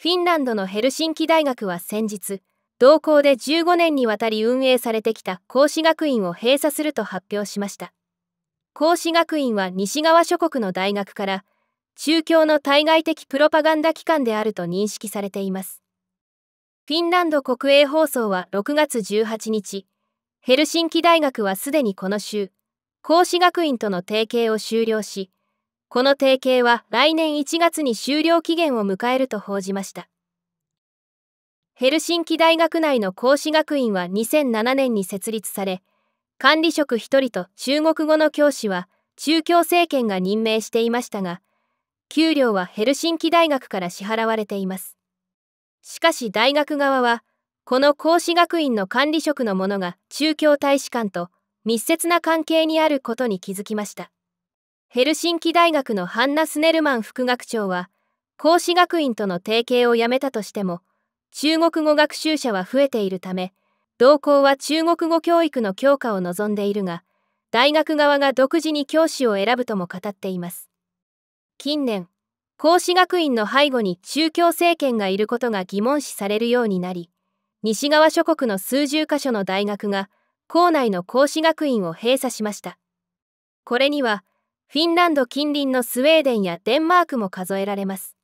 フィンランドのヘルシンキ大学は先日、同校で15年にわたり運営されてきた孔子学院を閉鎖すると発表しました。孔子学院は西側諸国の大学から、中教の対外的プロパガンダ機関であると認識されています。フィンランド国営放送は6月18日、ヘルシンキ大学はすでにこの週、孔子学院との提携を終了し、この提携は来年1月に終了期限を迎えると報じました。ヘルシンキ大学内の講師学院は2007年に設立され、管理職1人と中国語の教師は中共政権が任命していましたが、給料はヘルシンキ大学から支払われています。しかし大学側は、この講師学院の管理職の者が中共大使館と密接な関係にあることに気づきました。ヘルシンキ大学のハンナ・スネルマン副学長は孔子学院との提携をやめたとしても中国語学習者は増えているため同校は中国語教育の強化を望んでいるが大学側が独自に教師を選ぶとも語っています近年孔子学院の背後に中共政権がいることが疑問視されるようになり西側諸国の数十か所の大学が校内の孔子学院を閉鎖しましたこれにはフィンランド近隣のスウェーデンやデンマークも数えられます。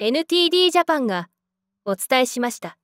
NTD ジャパンがお伝えしました。